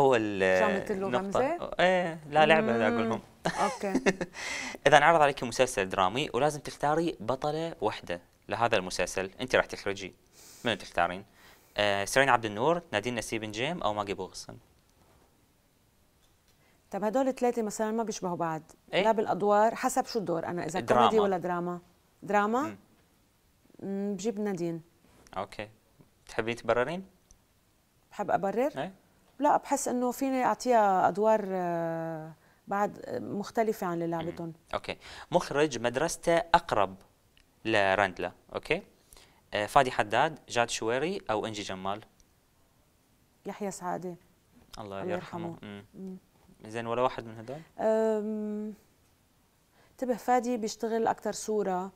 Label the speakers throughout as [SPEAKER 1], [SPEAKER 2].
[SPEAKER 1] هو كانت النقطة ايه لا لعبة أقولهم اوكي اذا عرض عليك مسلسل درامي ولازم تختاري بطلة واحدة لهذا المسلسل انت راح تخرجي من تختارين؟ آه سيرين عبد النور، نادين نسيب جيم او ماجي بوغسن
[SPEAKER 2] طب هدول الثلاثة مثلا ما بيشبهوا بعض إيه؟ لا بالادوار حسب شو الدور انا اذا كوميدي ولا دراما دراما بجيب نادين
[SPEAKER 1] اوكي تحبين تبررين؟ بحب ابرر؟ ايه
[SPEAKER 2] لا بحس انه فيني اعطيها ادوار آه، بعد آه، مختلفه عن اللي لعبتهم
[SPEAKER 1] اوكي مخرج مدرسته اقرب لراندلا اوكي آه، فادي حداد جاد شويري او انجي جمال
[SPEAKER 2] يحيى سعاده
[SPEAKER 1] الله, الله يرحمه, يرحمه. زين ولا واحد من هدول
[SPEAKER 2] انتبه فادي بيشتغل اكثر صوره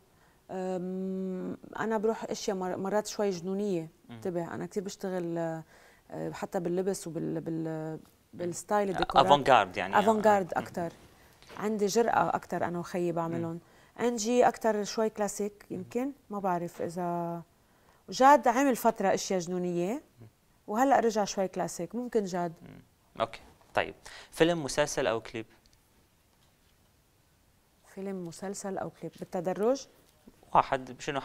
[SPEAKER 2] انا بروح اشياء مرات شوي جنونيه انتبه انا كثير بشتغل حتى باللبس وبال بال بالستايل يعني الديكورات افونغارد يعني افونغارد اكثر عندي جرأة اكثر انا وخيي بعملهم انجي اكثر شوي كلاسيك يمكن ما بعرف اذا جاد عمل فترة اشياء جنونية وهلا رجع شوي كلاسيك ممكن جاد
[SPEAKER 1] اوكي طيب فيلم مسلسل او كليب
[SPEAKER 2] فيلم مسلسل او كليب بالتدرج
[SPEAKER 1] حد شنو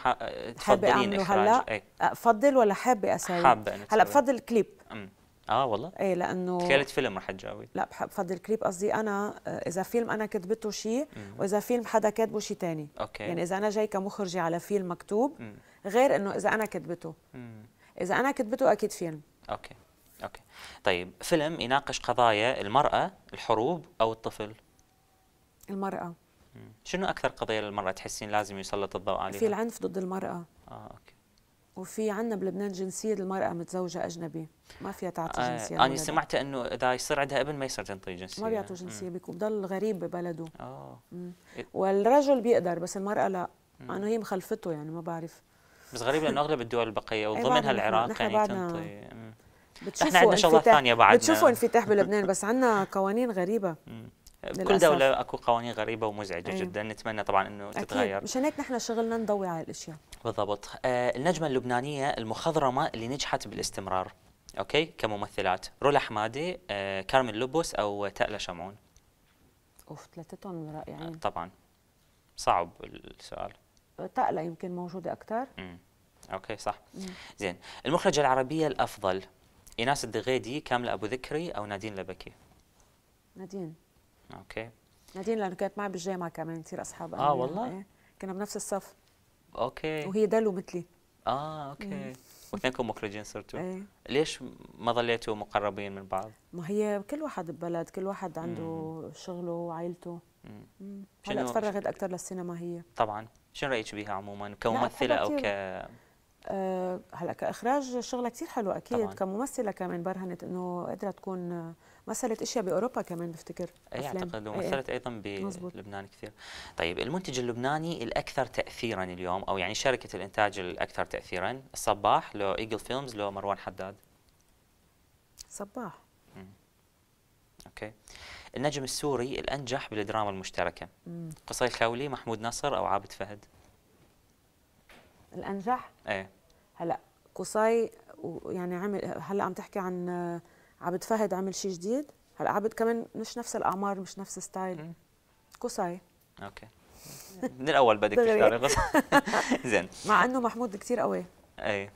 [SPEAKER 1] تفضلين اخراج هلا إيه.
[SPEAKER 2] افضل ولا حابه اسوي حابه هلا بفضل كليب
[SPEAKER 1] أم. اه والله
[SPEAKER 2] ايه لانه خيالة
[SPEAKER 1] فيلم رح تجاوب
[SPEAKER 2] لا بفضل كليب قصدي انا آه، اذا فيلم انا كتبته شيء أمم. واذا فيلم حدا كاتبه شيء ثاني اوكي يعني اذا انا جاي كمخرجه على فيلم مكتوب مم. غير انه اذا انا كتبته مم. اذا انا كتبته اكيد فيلم
[SPEAKER 1] اوكي اوكي طيب فيلم يناقش قضايا المراه الحروب او الطفل المراه شنو اكثر قضيه للمراه تحسين لازم يسلط الضوء عليها؟ في العنف ضد المراه اه اوكي
[SPEAKER 2] وفي عندنا بلبنان جنسيه المراه متزوجه اجنبي ما فيها تعطي آه جنسيه انا سمعت انه
[SPEAKER 1] اذا يصير عندها ابن ما يصير تنطي جنسيه ما بيعطوا جنسيه
[SPEAKER 2] بيكون بضل غريب ببلده اه إيه. والرجل بيقدر بس المراه لا انه هي مخلفته يعني ما بعرف
[SPEAKER 1] بس غريب لانه اغلب الدول البقيه وضمنها العراق يعني تنطي بتشوفوا احنا عندنا شغله ثانيه بعد بتشوفوا انفتاح
[SPEAKER 2] بلبنان بس عندنا قوانين غريبه كل دوله
[SPEAKER 1] اكو قوانين غريبه ومزعجه أيه. جدا نتمنى طبعا انه أكيد. تتغير مشان
[SPEAKER 2] هيك نحن شغلنا نضوي على الاشياء
[SPEAKER 1] بالضبط آه النجمه اللبنانيه المخضرمه اللي نجحت بالاستمرار اوكي كممثلات رولا حمادي آه كارمن لوبوس او تألا شمعون
[SPEAKER 2] اوف ثلاثتهم رائعين آه،
[SPEAKER 1] طبعا صعب السؤال
[SPEAKER 2] تألا يمكن موجوده اكثر
[SPEAKER 1] امم اوكي صح زين المخرجه العربيه الافضل ايناس الدغيدي كامله ابو ذكري او نادين لبكي نادين اوكي
[SPEAKER 2] نادين لانه كانت معي بالجامعه كمان كثير اصحاب اه والله يعني كنا بنفس الصف
[SPEAKER 1] اوكي وهي دلو مثلي اه اوكي واثنينكم مخرجين صرتوا ايه ليش ما ظليتوا مقربين من بعض؟
[SPEAKER 2] ما هي كل واحد ببلد كل واحد عنده مم. شغله وعائلته
[SPEAKER 1] هلا تفرغت
[SPEAKER 2] اكثر للسينما هي
[SPEAKER 1] طبعا شو رايك بها عموما كممثله او ك
[SPEAKER 2] آه، هلا كاخراج شغله كثير حلوه اكيد طبعاً. كممثله كمان برهنت انه قادره تكون مثلت اشياء باوروبا كمان بفتكر اي اعتقد ومثلت
[SPEAKER 1] ايضا بلبنان كثير طيب المنتج اللبناني الاكثر تاثيرا اليوم او يعني شركه الانتاج الاكثر تاثيرا الصباح لو ايجل فيلمز لو مروان حداد
[SPEAKER 2] صباح مم.
[SPEAKER 1] اوكي النجم السوري الانجح بالدراما المشتركه قصي خولي محمود نصر او عابد فهد الانجح ايه
[SPEAKER 2] هلا قصاي يعني عمل هلا عم تحكي عن عبد فهد عمل شيء جديد هلا عبد كمان مش نفس الاعمار مش نفس ستايل قصاي
[SPEAKER 1] اوكي من الاول بدك تختاري قصاي زين مع
[SPEAKER 2] انه محمود كثير قوي
[SPEAKER 1] ايه